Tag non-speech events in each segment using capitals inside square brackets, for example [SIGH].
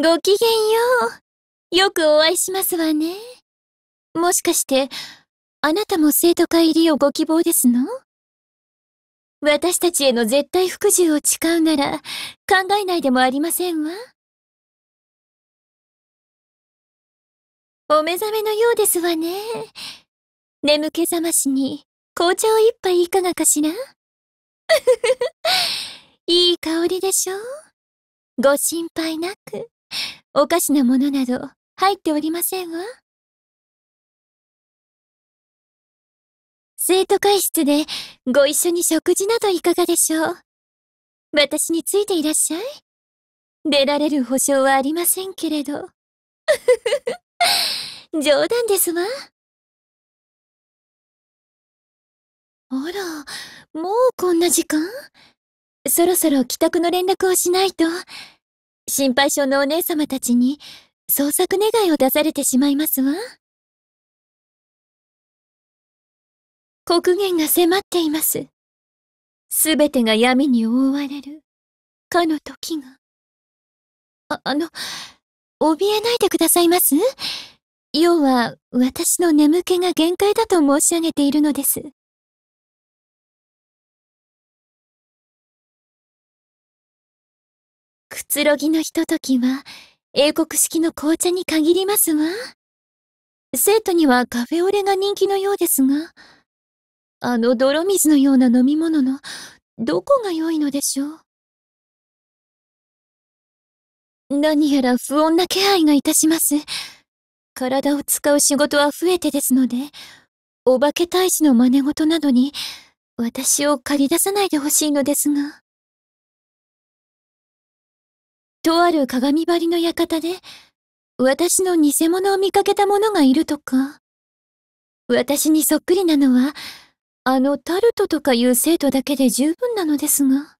ごきげんよう。よくお会いしますわね。もしかして、あなたも生徒会入りをご希望ですの私たちへの絶対服従を誓うなら、考えないでもありませんわ。お目覚めのようですわね。眠気覚ましに、紅茶を一杯いかがかしら [LAUGHS] いい香りでしょうご心配なく。おかしなものなど入っておりませんわ。生徒会室でご一緒に食事などいかがでしょう。私についていらっしゃい。出られる保証はありませんけれど。[LAUGHS] 冗談ですわ。あら、もうこんな時間そろそろ帰宅の連絡をしないと。心配性のお姉様たちに捜索願を出されてしまいますわ。国限が迫っています。すべてが闇に覆われる、かの時が。あ、あの、怯えないでくださいます要は、私の眠気が限界だと申し上げているのです。くつろぎのひとときは、英国式の紅茶に限りますわ。生徒にはカフェオレが人気のようですが、あの泥水のような飲み物の、どこが良いのでしょう。何やら不穏な気配がいたします。体を使う仕事は増えてですので、お化け大使の真似事などに、私を駆り出さないでほしいのですが。とある鏡張りの館で、私の偽物を見かけた者がいるとか。私にそっくりなのは、あのタルトとかいう生徒だけで十分なのですが。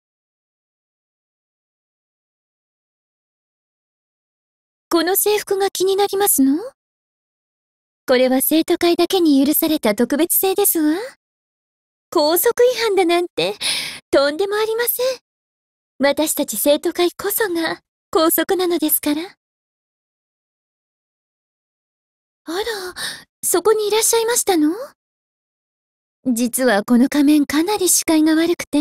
この制服が気になりますのこれは生徒会だけに許された特別性ですわ。校則違反だなんて、とんでもありません。私たち生徒会こそが、高速なのですから。あら、そこにいらっしゃいましたの実はこの仮面かなり視界が悪くて、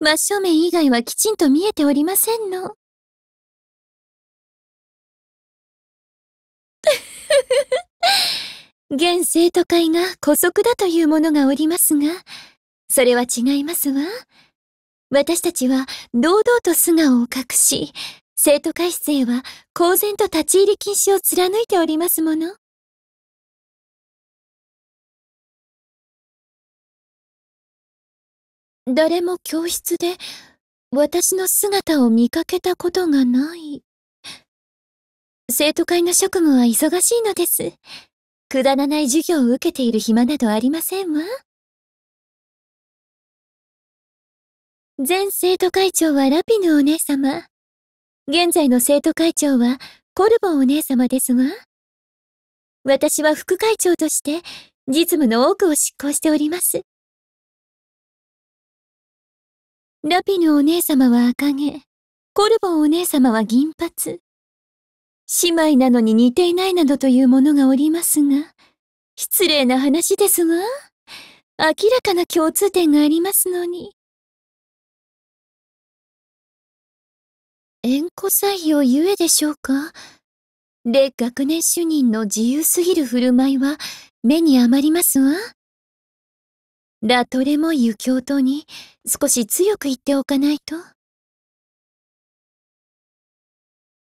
真正面以外はきちんと見えておりませんの。[LAUGHS] 現生徒会が古速だというものがおりますが、それは違いますわ。私たちは堂々と素顔を隠し、生徒会室へは公然と立ち入り禁止を貫いておりますもの。誰も教室で私の姿を見かけたことがない。生徒会の職務は忙しいのです。くだらない授業を受けている暇などありませんわ。前生徒会長はラピヌお姉様。現在の生徒会長はコルボンお姉様ですわ。私は副会長として実務の多くを執行しております。ラピのお姉様は赤毛、コルボンお姉様は銀髪。姉妹なのに似ていないなどというものがおりますが、失礼な話ですわ。明らかな共通点がありますのに。縁故採用ゆえでしょうかで、学年主任の自由すぎる振る舞いは目に余りますわ。ラトレモイユ教頭に少し強く言っておかないと。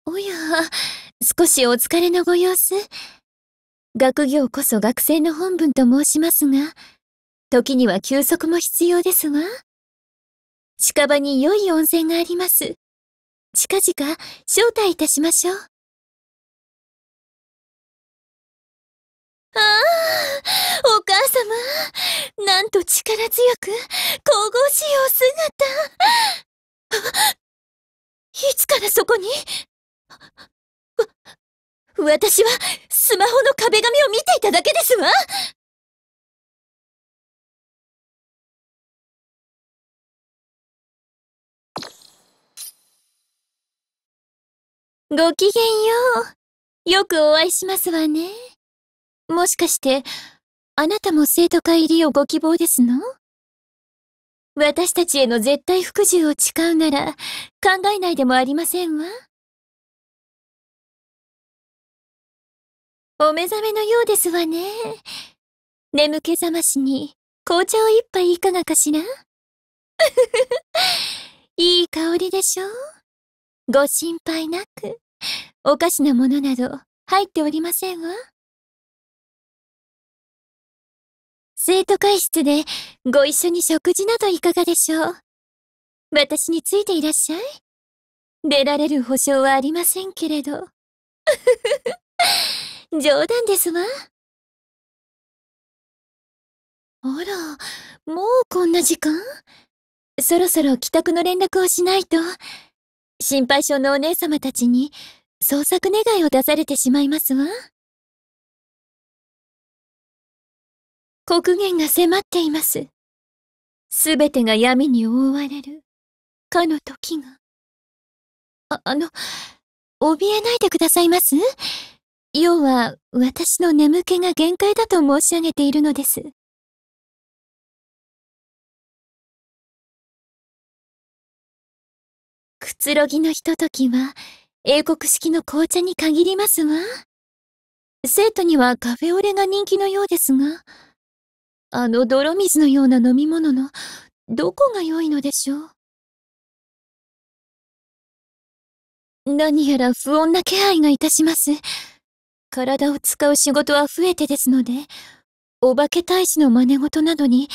おや、少しお疲れのご様子。学業こそ学生の本分と申しますが、時には休息も必要ですわ。近場に良い温泉があります。近々招待いたしましょう。ああ、お母様。なんと力強く、神々しいお姿。いつからそこにわ、私はスマホの壁紙を見ていただけですわごきげんよう。よくお会いしますわね。もしかして、あなたも生徒会入りをご希望ですの私たちへの絶対服従を誓うなら、考えないでもありませんわ。お目覚めのようですわね。眠気覚ましに、紅茶を一杯いかがかしら [LAUGHS] いい香りでしょうご心配なく。おかしなものなど入っておりませんわ。生徒会室でご一緒に食事などいかがでしょう。私についていらっしゃい。出られる保証はありませんけれど。[LAUGHS] 冗談ですわ。あら、もうこんな時間そろそろ帰宅の連絡をしないと。心配性のお姉様たちに捜索願を出されてしまいますわ。刻限が迫っています。すべてが闇に覆われる、かの時が。あ、あの、怯えないでくださいます要は、私の眠気が限界だと申し上げているのです。くつろぎのひとときは、英国式の紅茶に限りますわ。生徒にはカフェオレが人気のようですが、あの泥水のような飲み物の、どこが良いのでしょう。何やら不穏な気配がいたします。体を使う仕事は増えてですので、お化け大使の真似事などに、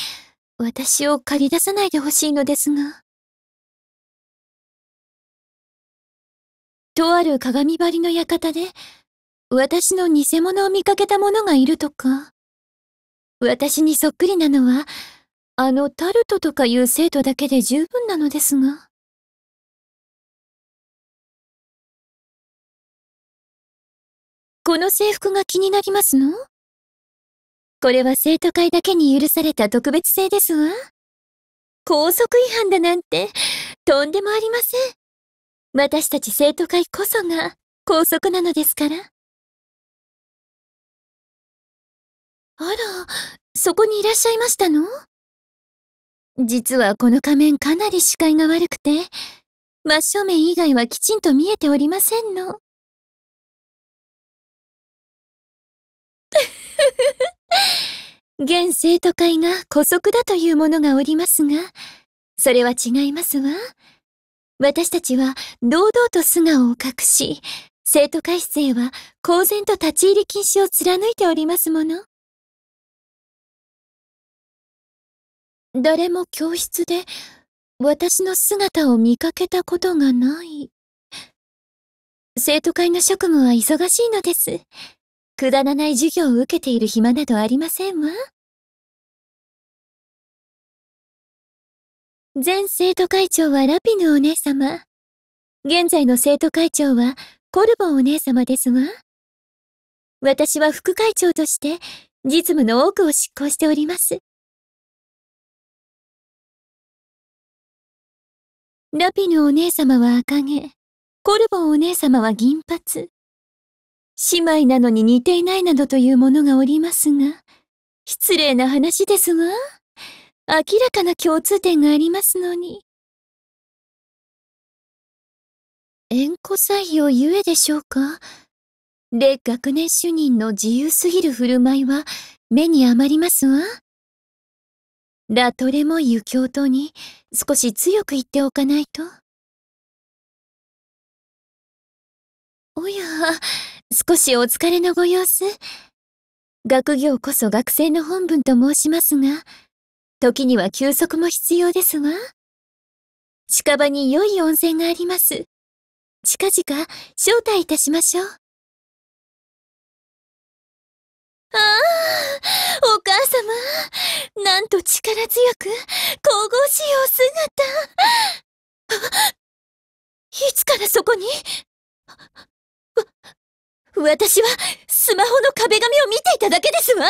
私を借り出さないでほしいのですが。とある鏡張りの館で、私の偽物を見かけた者がいるとか。私にそっくりなのは、あのタルトとかいう生徒だけで十分なのですが。この制服が気になりますのこれは生徒会だけに許された特別性ですわ。高速違反だなんて、とんでもありません。私たち生徒会こそが校則なのですから。あら、そこにいらっしゃいましたの実はこの仮面かなり視界が悪くて、真正面以外はきちんと見えておりませんの。[LAUGHS] 現生徒会が古速だというものがおりますが、それは違いますわ。私たちは堂々と素顔を隠し、生徒会室へは公然と立ち入り禁止を貫いておりますもの。誰も教室で私の姿を見かけたことがない。生徒会の職務は忙しいのです。くだらない授業を受けている暇などありませんわ。前生徒会長はラピヌお姉様。現在の生徒会長はコルボンお姉様ですわ。私は副会長として実務の多くを執行しております。ラピヌお姉様は赤毛、コルボンお姉様は銀髪。姉妹なのに似ていないなどというものがおりますが、失礼な話ですわ。明らかな共通点がありますのに。縁故採用ゆえでしょうかで、学年主任の自由すぎる振る舞いは目に余りますわ。ラトレモイユ教頭に少し強く言っておかないと。おや、少しお疲れのご様子。学業こそ学生の本分と申しますが、時には休息も必要ですわ。近場に良い温泉があります。近々招待いたしましょう。ああ、お母様、なんと力強く、神々しいお姿。いつからそこにわ、私はスマホの壁紙を見ていただけですわ